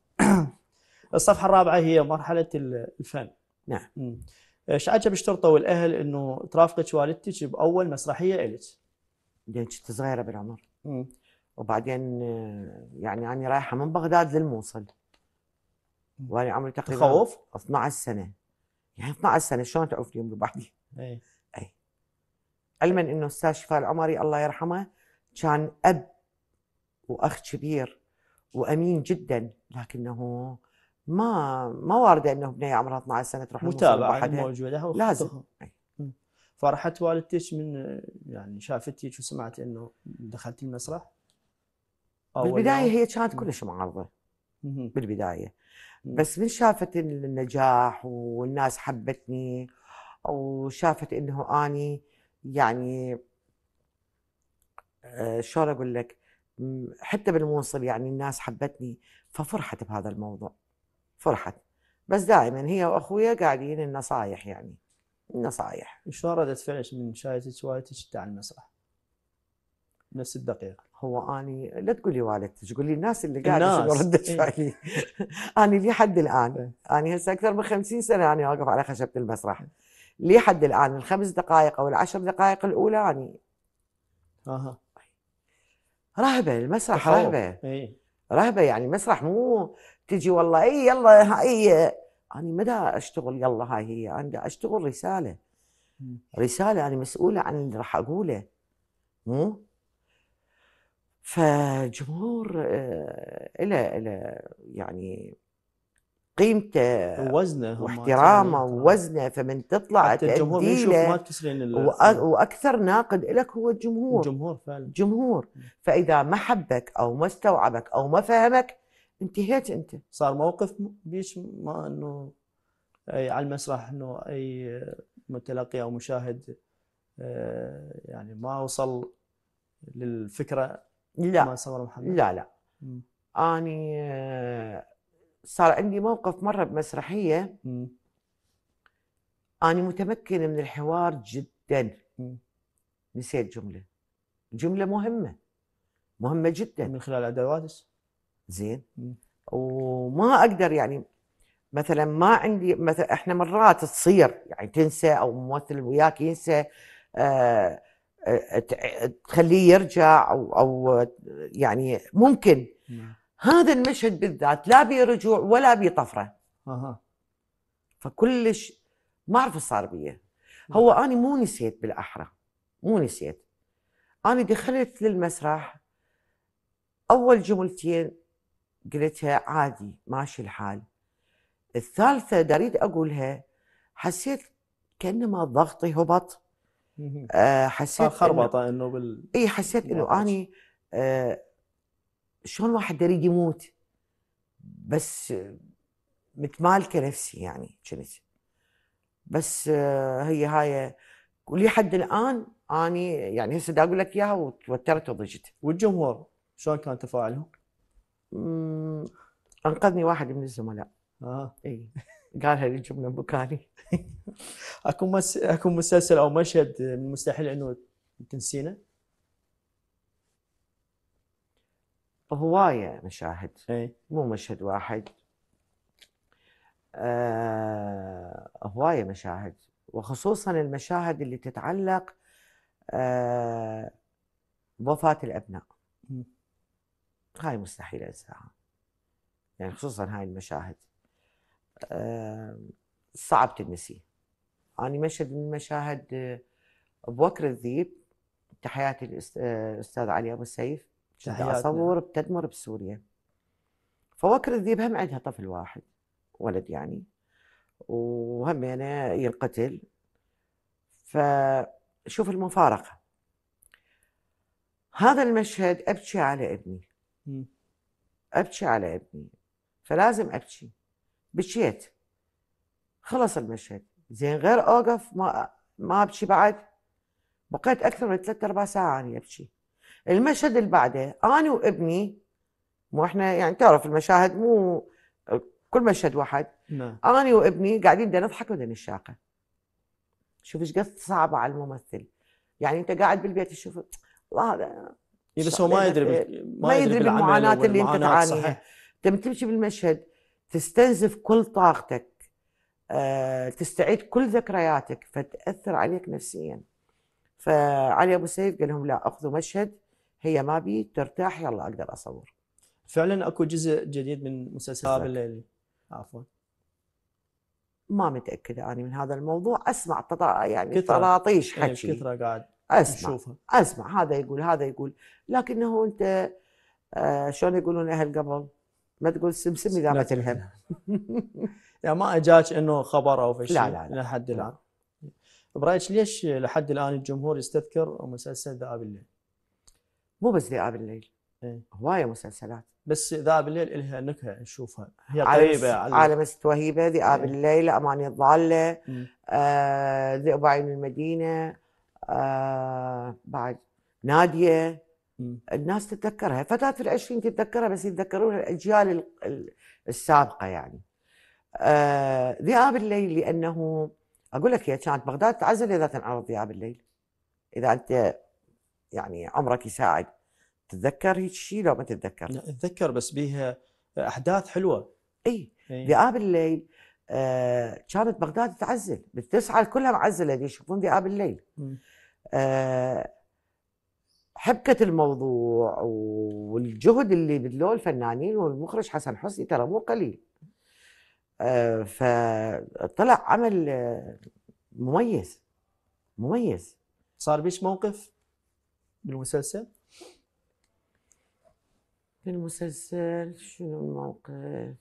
(clears throat) الصفحه الرابعه هي مرحله الفن نعم ايش عجب الشرطه والاهل انه ترافقك والدتك باول مسرحيه الك؟ لان كنت صغيره بالعمر وبعدين آه، يعني انا رايحه من بغداد للموصل وانا عمري تقريبا تخوف 12 سنه يعني 12 سنه شلون تعرفني اليوم لوحدي؟ اي اي علما انه استاذ شفاء العمري الله يرحمه كان اب واخ كبير وامين جدا لكنه ما ما وارده انه بنيه عمرها 12 سنه تروح متابعه موجوده لازم إيه. فرحت والدتك من يعني شافتك وسمعت انه دخلتي المسرح؟ بالبدايه هي كانت كلش معارضه بالبدايه بس من شافت النجاح والناس حبتني وشافت انه اني يعني آه، شلون اقول لك حتى بالمنصب يعني الناس حبتني ففرحت بهذا الموضوع فرحت بس دائما هي واخويا قاعدين النصايح يعني النصايح شلون ردت فعلك من شايتك وهايتك على المسرح؟ نفس الدقيقه هو اني لا تقولي والدتك قولي الناس اللي قاعده شنو رده فعلي اني لحد الان إيه. اني هسه اكثر من 50 سنه اني واقف على خشبه المسرح لحد الان الخمس دقائق او العشر دقائق الاولى اني اها رهبه المسرح رهبه ايه. رهبه يعني مسرح مو تجي والله اي يلا هاي انا مدى اشتغل يلا هاي هي انا اشتغل رساله رساله انا مسؤوله عن اللي راح اقوله مو فجمهور آه، إلى إلى يعني قيمته آه، ووزنه واحترامه ووزنه فمن تطلع حتى الجمهور يشوف ما واكثر ناقد لك هو الجمهور الجمهور فعلا الجمهور فاذا ما حبك او ما استوعبك او ما فهمك انتهيت انت صار موقف بيش ما انه أي على المسرح انه اي متلقي او مشاهد آه، يعني ما وصل للفكره لا ما صور محمد لا لا مم. اني آه، صار عندي موقف مره بمسرحيه مم. اني متمكنه من الحوار جدا مم. نسيت جمله جمله مهمه مهمه جدا من خلال ادواتك زين مم. وما اقدر يعني مثلا ما عندي مثلا احنا مرات تصير يعني تنسى او ممثل وياك ينسى آه تخليه يرجع او او يعني ممكن نعم. هذا المشهد بالذات لا بيرجوع ولا بطفره اها فكلش ما اعرف صار بيه نعم. هو انا مو نسيت بالاحرى مو نسيت انا دخلت للمسرح اول جملتين قلتها عادي ماشي الحال الثالثه دريد اقولها حسيت كانما ضغطي هبط آه حسيت خربطه انه بال اي حسيت انه اني آه، شلون واحد يريد يموت بس متمالكه نفسي يعني كنت بس آه، هي هاي ولحد الان اني يعني هسه اقول لك اياها وتوترت وضجت والجمهور شلون كان تفاعلهم؟ انقذني واحد من الزملاء اه اي قالها لي جمله بكاني (laughs) اكو مس... اكو مسلسل او مشهد مستحيل انه تنسينه هواية مشاهد أي. مو مشهد واحد آه هواية مشاهد وخصوصا المشاهد اللي تتعلق آه بوفاة الأبناء هاي مستحيل أنساها يعني خصوصا هاي المشاهد آه، صعب تنسيه أنا يعني مشهد من مشاهد آه، أبو الذيب تحياتي للأستاذ آه، علي أبو السيف أصور بتدمر بسوريا فوكر الذيب هم عندها طفل واحد ولد يعني وهم أنا يعني ينقتل فشوف المفارقة هذا المشهد أبكي على ابني أبكي على ابني فلازم أبكي بشيت خلص المشهد زين غير اوقف ما ما ابكي بعد بقيت اكثر من ثلاث اربع ساعه اني ابكي المشهد اللي بعده انا وابني مو احنا يعني تعرف المشاهد مو كل مشهد واحد نعم. انا وابني قاعدين بدنا نضحك وبدنا نشاقه شوف ايش قصة صعبه على الممثل يعني انت قاعد بالبيت تشوف الله هذا إيه، بس هو ما يدري ما يدري بالمعاناه اللي انت تعانيها تمشي بالمشهد تستنزف كل طاقتك آه، تستعيد كل ذكرياتك فتأثر عليك نفسيا فعلي أبو سيف قال لهم لا أخذوا مشهد هي ما بي ترتاح يلا أقدر أصور فعلا أكو جزء جديد من مسلسل باب الليلي عفوا ما متأكدة أنا من هذا الموضوع أسمع تطا يعني طراطيش إيه، حكي كثرة قاعد أسمع أشوفها. أسمع هذا يقول هذا يقول لكنه أنت آه شلون يقولون أهل قبل ما تقول اذا ما الهم (laughs) يعني ما اجاك انه خبر او شيء لا لا لا لحد الان برايك ليش لحد الان الجمهور يستذكر مسلسل ذئاب الليل؟ مو بس ذئاب الليل إيه؟ هوايه مسلسلات بس ذئاب الليل لها نكهه نشوفها هي قريبه على عالم التوهيبه ذئاب إيه؟ الليل اماني الضاله آه ذئب عين المدينه آه بعد ناديه الناس تتذكرها فتاة في العشرين تتذكرها بس يتذكرونها الأجيال السابقة يعني آه، ذئاب الليل لأنه أقول لك هي كانت بغداد تعزل إذا تنعرض ذئاب الليل إذا أنت يعني عمرك يساعد تتذكر هيك شيء لو ما تتذكر اتذكر بس بيها أحداث حلوة أي ذئاب الليل آه كانت بغداد تعزل بالتسعة كلها معزلة يشوفون ذئاب الليل آه حبكه الموضوع والجهد اللي بذلوه الفنانين والمخرج حسن حسني ترى مو قليل آه، فطلع عمل آه، مميز مميز صار بيش موقف بالمسلسل؟ بالمسلسل شنو الموقف؟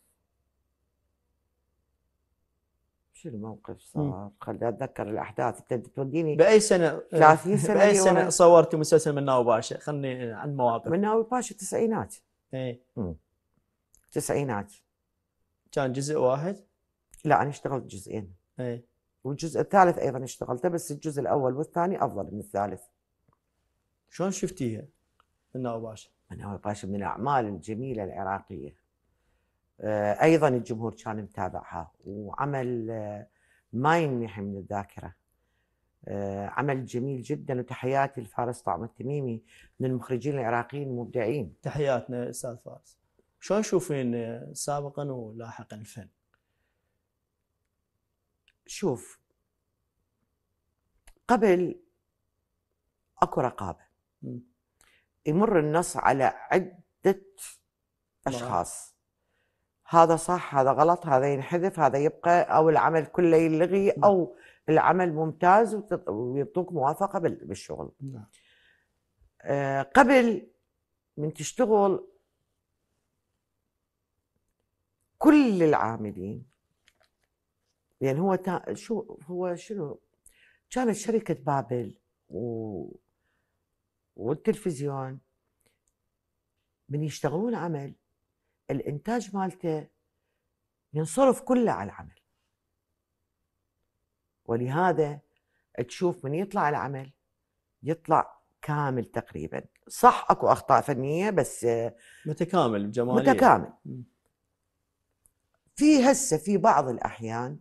شو الموقف صار؟ خليني اتذكر الاحداث انت بتوديني باي سنه 30 (laughs) سنه باي سنه صورتي مسلسل مناوي باشا؟ خلني عن مواقف مناوي باشا التسعينات اي التسعينات كان جزء واحد؟ لا انا اشتغلت جزئين اي والجزء الثالث ايضا اشتغلته بس الجزء الاول والثاني افضل من الثالث شلون شفتيها مناوي باشا؟ مناوي باشا من الاعمال الجميله العراقيه آه، ايضا الجمهور كان متابعها وعمل آه، ما ينمحي من الذاكره آه، عمل جميل جدا وتحياتي لفارس طعم التميمي من المخرجين العراقيين المبدعين تحياتنا استاذ فارس شلون تشوفين سابقا ولاحقا الفن شوف قبل اكو رقابه يمر النص على عده اشخاص هذا صح هذا غلط هذا ينحذف هذا يبقى او العمل كله يلغي نعم. او العمل ممتاز ويعطوك موافقه بالشغل نعم. آه، قبل من تشتغل كل العاملين يعني هو تا... شو هو شنو كانت شركه بابل و... والتلفزيون من يشتغلون عمل الانتاج مالته ينصرف كله على العمل ولهذا تشوف من يطلع العمل يطلع كامل تقريبا صح اكو اخطاء فنيه بس آه، متكامل بجماليه متكامل في هسه في بعض الاحيان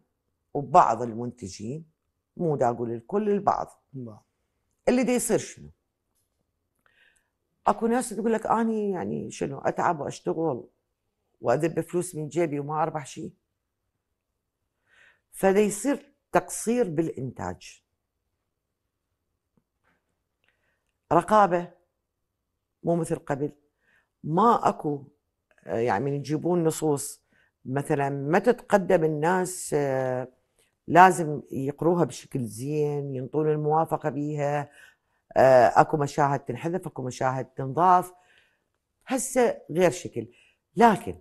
وبعض المنتجين مو دا اقول الكل البعض اللي دا يصير شنو اكو ناس تقول لك اني يعني شنو اتعب واشتغل وادب فلوس من جيبي وما اربح شيء فده يصير تقصير بالانتاج رقابه مو مثل قبل ما اكو يعني يجيبون نصوص مثلا ما تتقدم الناس آه، لازم يقروها بشكل زين ينطون الموافقه بيها آه، اكو مشاهد تنحذف اكو مشاهد تنضاف هسه غير شكل لكن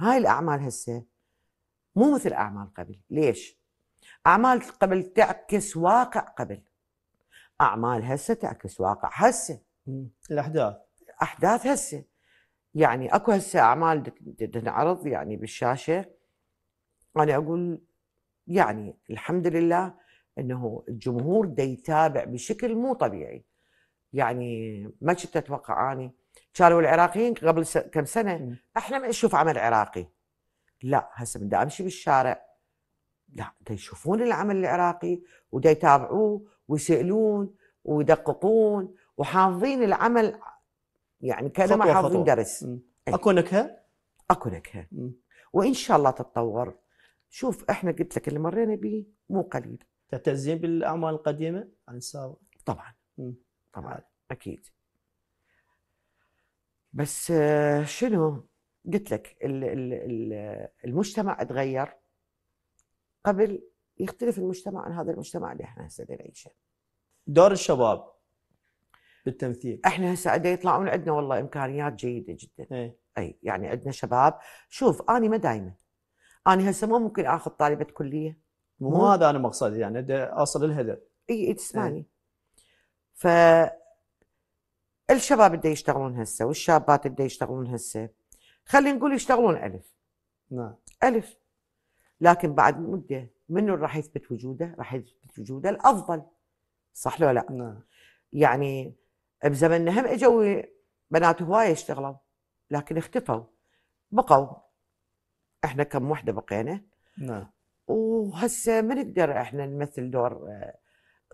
هاي الاعمال هسه مو مثل اعمال قبل ليش اعمال قبل تعكس واقع قبل اعمال هسه تعكس واقع هسه الاحداث احداث هسه يعني اكو هسه اعمال تنعرض يعني بالشاشه انا اقول يعني الحمد لله انه الجمهور دا يتابع بشكل مو طبيعي يعني ما كنت اتوقع اني كانوا العراقيين قبل س... كم سنه احنا ما نشوف عمل عراقي لا هسه بدي امشي بالشارع لا دا يشوفون العمل العراقي ودا يتابعوه ويسالون ويدققون وحافظين العمل يعني كذا ما حافظين درس إيه. اكو نكهه اكو نكهه وان شاء الله تتطور شوف احنا قلت لك اللي مرينا به مو قليل تعتزين بالاعمال القديمه عن السابق طبعا مم. طبعا اكيد بس آه، شنو قلت لك المجتمع اتغير قبل يختلف المجتمع عن هذا المجتمع اللي احنا هسه نعيشه دور الشباب بالتمثيل احنا هسه قد يطلعون عندنا والله امكانيات جيده جدا اي, أي يعني عندنا شباب شوف اني ما دائما اني هسه مو ممكن اخذ طالبه كليه مو, هذا انا مقصدي يعني اصل الهدف اي تسمعني إيه. ف الشباب بده يشتغلون هسه والشابات بده يشتغلون هسه خلينا نقول يشتغلون ألف نعم ألف لكن بعد مدة منو راح يثبت وجوده؟ راح يثبت وجوده الأفضل صح لو لا؟ نعم يعني بزمننا هم اجوا بنات هواية اشتغلوا لكن اختفوا بقوا احنا كم وحدة بقينا نعم وهسه ما نقدر احنا نمثل دور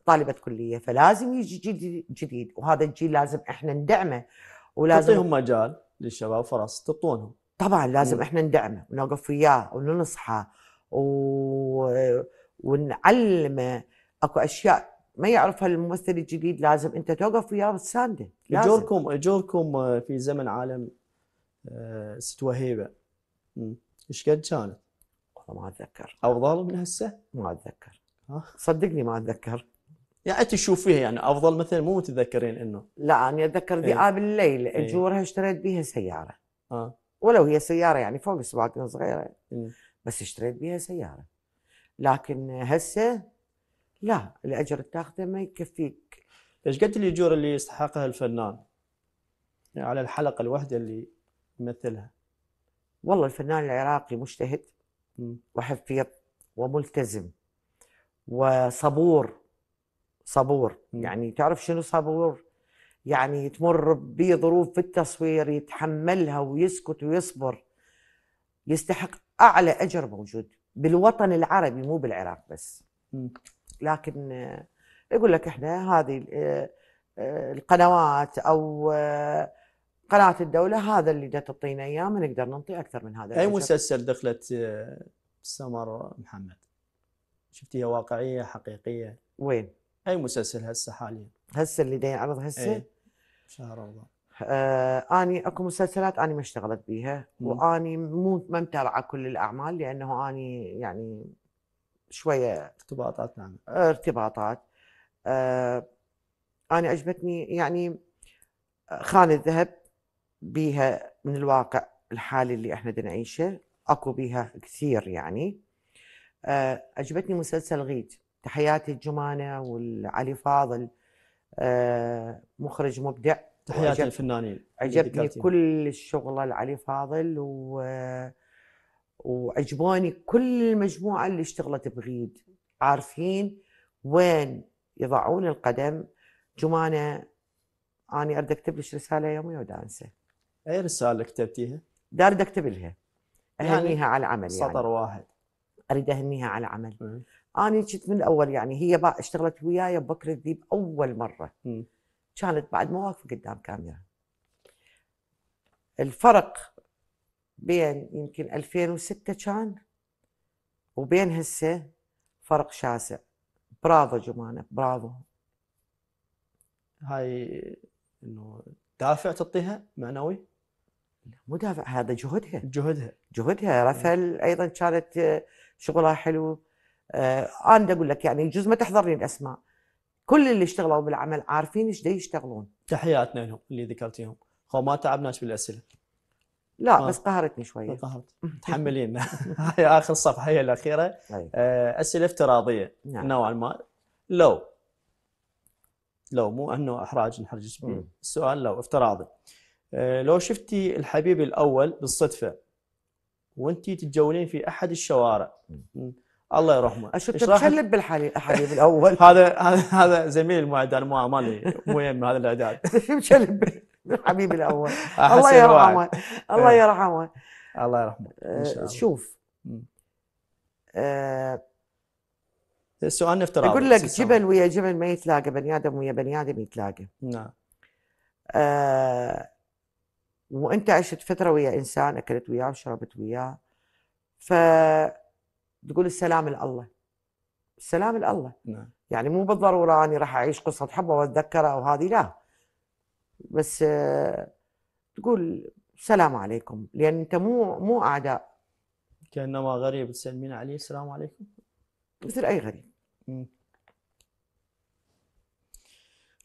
طالبه كليه فلازم يجي جيل جديد وهذا الجيل لازم احنا ندعمه ولازم تعطيهم مجال للشباب فرص تعطونهم طبعا لازم احنا ندعمه ونوقف وياه وننصحه و... ونعلمه اكو اشياء ما يعرفها الممثل الجديد لازم انت توقف وياه وتسانده اجوركم اجوركم آه، في زمن عالم آه، ست وهيبه ايش قد كانت؟ والله ما اتذكر افضل من هسه؟ ما اتذكر آه. صدقني ما اتذكر يعني انت تشوفيها يعني افضل مثلا مو تتذكرين انه لا انا اتذكر ذئاب إيه. الليل اجورها إيه. اشتريت بها سياره اه ولو هي سياره يعني فوق سباق صغيره م. إيه. بس اشتريت بها سياره لكن هسه لا الاجر تاخذه ما يكفيك ايش قد الاجور اللي يستحقها الفنان يعني على الحلقه الواحده اللي يمثلها والله الفنان العراقي مجتهد وحفيظ وملتزم وصبور صبور يعني تعرف شنو صبور يعني تمر بظروف في التصوير يتحملها ويسكت ويصبر يستحق اعلى اجر موجود بالوطن العربي مو بالعراق بس لكن آه، يقول لك احنا هذه آه، آه، القنوات او قناه الدوله هذا اللي تعطينا اياه ما نقدر نعطي اكثر من هذا اي مسلسل دخلت سمر محمد شفتيها واقعيه حقيقيه وين اي مسلسل هسه حاليا هسه اللي دا يعرض هسه؟ ايه شهر رمضان آه اني اكو مسلسلات اني ما اشتغلت بيها واني مو ما متابعه كل الاعمال لانه اني يعني شويه ارتباطات نعم ارتباطات آه اني عجبتني يعني آه، خان الذهب بيها من الواقع الحالي اللي احنا نعيشه اكو بيها كثير يعني آه عجبتني مسلسل غيد تحياتي الجمانة والعلي فاضل آه، مخرج مبدع تحياتي الفنانين عجبني كل الشغله لعلي فاضل و... وعجبوني كل المجموعه اللي اشتغلت بغيد عارفين وين يضعون القدم جمانه انا اريد اكتب لك رساله يوميه ودانسة اي رساله كتبتيها؟ دارد اكتب لها يعني اهنيها يعني على العمل يعني سطر واحد اريد اهنيها على العمل أنا كنت من الأول يعني هي بقى اشتغلت وياي بكر الذيب أول مرة كانت بعد ما واقفة قدام كاميرا الفرق بين يمكن 2006 كان وبين هسه فرق شاسع برافو جمانة برافو هاي انه دافع تعطيها معنوي؟ مو دافع هذا جهدها جهدها جهدها رفل ايضا كانت شغلها حلو آه انا بدي اقول لك يعني يجوز ما تحضرني الاسماء كل اللي اشتغلوا بالعمل عارفين ايش يشتغلون تحياتنا لهم اللي ذكرتيهم خو ما تعبناش بالاسئله لا آه. بس قهرتني شويه قهرت تحملين (laughs) (laughs) هاي اخر صفحه هي الاخيره طيب. آه اسئله افتراضيه نعم. نوعا ما لو لو مو انه احراج نحرجك السؤال لو افتراضي آه، لو شفتي الحبيب الاول بالصدفه وانت تتجولين في احد الشوارع الله يرحمه اش كنت بالحليب الاول (laughs) هذا هذا زميل المعد انا مو مالي مو يم هذا الاعداد مشلب (laughs) بالحبيب الاول (laughs) الله يرحمه الله إيه. يرحمه الله يرحمه ان آه، شاء الله شوف آه، السؤال نفترض يقول لك جبل ويا جبل ما يتلاقى بني ادم ويا بني ادم يتلاقى نعم آه، وانت عشت فتره ويا انسان اكلت وياه وشربت وياه ف تقول السلام لله السلام لله نعم. يعني مو بالضروره اني راح اعيش قصه حب واتذكرها او هذه لا بس آه، تقول السلام عليكم لان انت مو مو اعداء كانما غريب تسلمين عليه السلام عليكم مثل اي غريب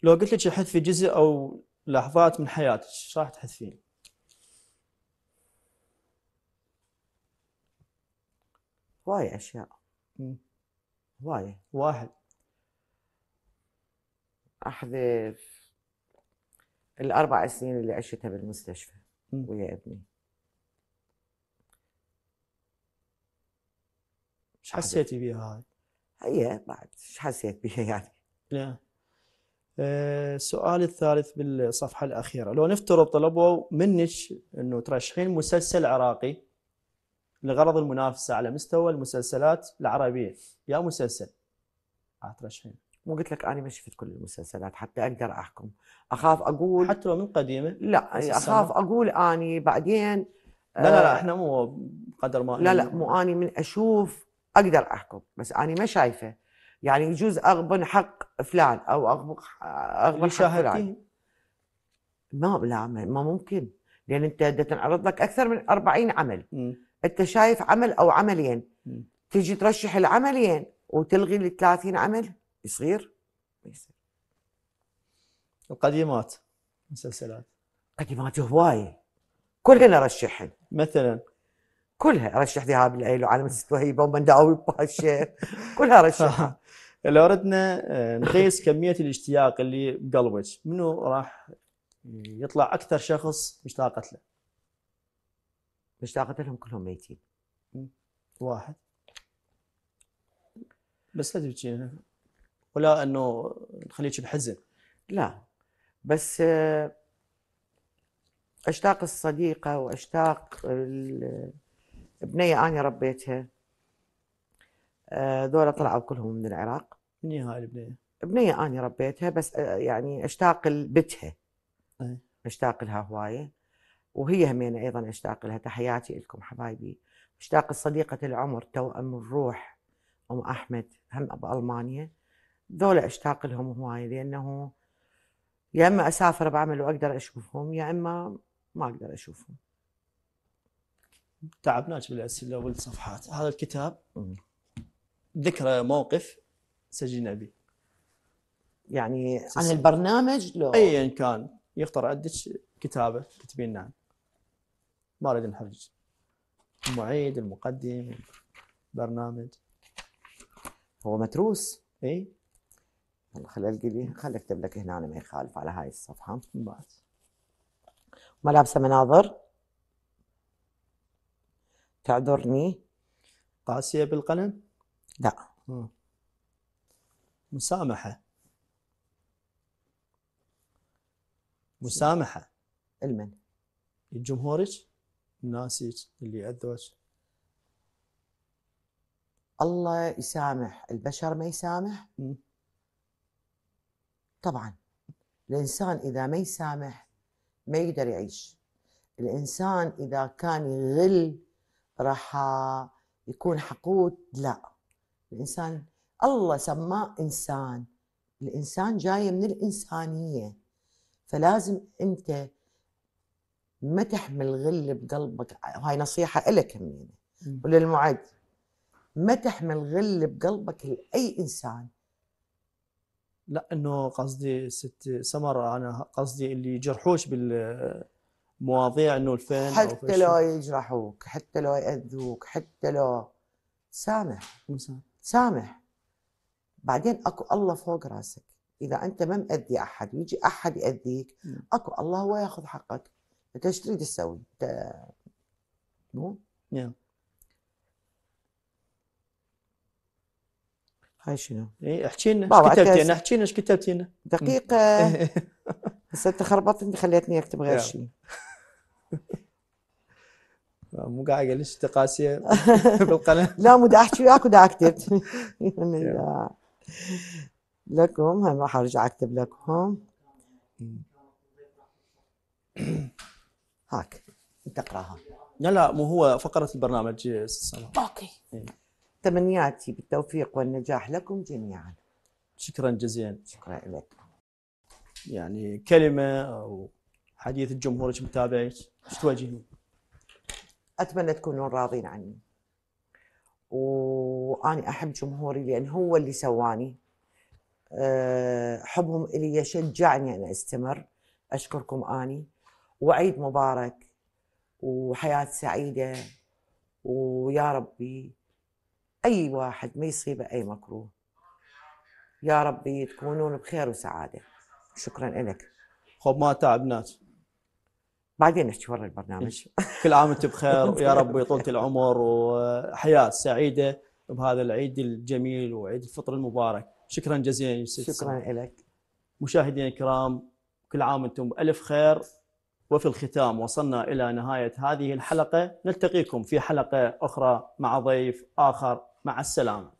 لو قلت لك حذفي جزء او لحظات من حياتك راح تحذفين؟ هواية أشياء هواية واحد أحذف الأربع سنين اللي عشتها بالمستشفى ويا ابني ايش حسيتي بيها هاي؟ هي إيه، بعد ايش حسيت بيها يعني؟ لا آه، السؤال الثالث بالصفحه الاخيره لو نفترض طلبوا منك انه ترشحين مسلسل عراقي لغرض المنافسه على مستوى المسلسلات العربيه يا مسلسل اترشحين مو قلت لك انا ما شفت كل المسلسلات حتى اقدر احكم اخاف اقول حتى لو من قديمه لا اخاف اقول اني بعدين لا لا لا آه، احنا مو قدر ما لا لا مو اني من اشوف اقدر احكم بس اني ما شايفه يعني يجوز اغبن حق فلان او اغبن اغبن حق فلان ما لا ما ممكن لان انت تنعرض لك اكثر من 40 عمل م. انت شايف عمل او عملين تيجي ترشح العملين وتلغي ال 30 عمل يصير ما يصير القديمات مسلسلات قديمات هواي كلها رشحن مثلا كلها رشح ذهاب الليل وعالم وهيبه ومنداوي (laughs) باشا كلها رشح (laughs) لو ردنا آه، نقيس كميه الاشتياق اللي بقلبك منو راح يطلع اكثر شخص مشتاقت له مش لهم كلهم ميتين واحد بس لا تبكي ولا انه نخليك بحزن لا بس آه، اشتاق الصديقه واشتاق البنيه انا ربيتها آه، ذولا طلعوا كلهم من العراق من هاي البنيه؟ بنيه انا ربيتها بس آه، يعني اشتاق لبتها اشتاق لها هوايه وهي همينة أيضا أشتاق لها تحياتي لكم حبايبي أشتاق صديقة العمر توأم الروح أم أحمد هم بألمانيا ذولا أشتاق لهم هواي لأنه يا إما أسافر بعمل وأقدر أشوفهم يا إما ما أقدر أشوفهم تعبناك بالأسئلة والصفحات هذا الكتاب ذكرى موقف سجلنا به يعني عن البرنامج لو ايا كان يخطر عندك كتابه تكتبين نعم ما اريد انحرج المعيد المقدم برنامج هو متروس اي يلا خليني القى لي خليني اكتب لك هنا أنا ما يخالف على هاي الصفحه بس ما لابسه مناظر تعذرني قاسيه بالقلم لا مسامحه مسامحه المن الجمهورش؟ الناس اللي اذوك الله يسامح البشر ما يسامح طبعا الانسان اذا ما يسامح ما يقدر يعيش الانسان اذا كان يغل راح يكون حقود لا الانسان الله سماه انسان الانسان جاي من الانسانيه فلازم انت ما تحمل غل بقلبك هاي نصيحة لك همينة وللمعد ما تحمل غل بقلبك لأي إنسان لا انه قصدي ست سمر انا قصدي اللي يجرحوش بالمواضيع انه الفن حتى لو يجرحوك حتى لو ياذوك حتى لو سامح سامح بعدين اكو الله فوق راسك اذا انت ما مأذي احد ويجي احد ياذيك اكو الله هو ياخذ حقك انت ايش تريد تسوي؟ انت مو؟ نعم هاي شنو؟ اي احكي لنا ايش كتبتي لنا؟ احكي لنا ايش كتبتي لنا؟ دقيقة (laughs) بس انت خربطتني خليتني اكتب غير شيء (laughs) مو قاعد اقلش تقاسية (laughs) بالقلم لا مو احكي وياك ودا اكتب لكم هم راح ارجع اكتب لكم هاك تقراها لا لا مو هو فقرة البرنامج آه، اوكي إيه. تمنياتي بالتوفيق والنجاح لكم جميعا شكرا جزيلا شكرا لك يعني كلمة أو حديث الجمهور متابعك ايش توجهين؟ أتمنى تكونون راضين عني واني أحب جمهوري لأن هو اللي سواني آه، حبهم إلي يشجعني أن أستمر أشكركم أني وعيد مبارك وحياة سعيدة ويا ربي أي واحد ما يصيبه أي مكروه يا ربي تكونون بخير وسعادة شكرا لك خب ما تعبناك بعدين نحكي ورا البرنامج إيه. كل عام وانتم بخير (laughs) ويا رب طولة العمر وحياة سعيدة بهذا العيد الجميل وعيد الفطر المبارك شكرا جزيلا شكرا لك مشاهدينا الكرام كل عام وانتم بألف خير وفي الختام وصلنا إلى نهاية هذه الحلقة نلتقيكم في حلقة أخرى مع ضيف آخر مع السلامة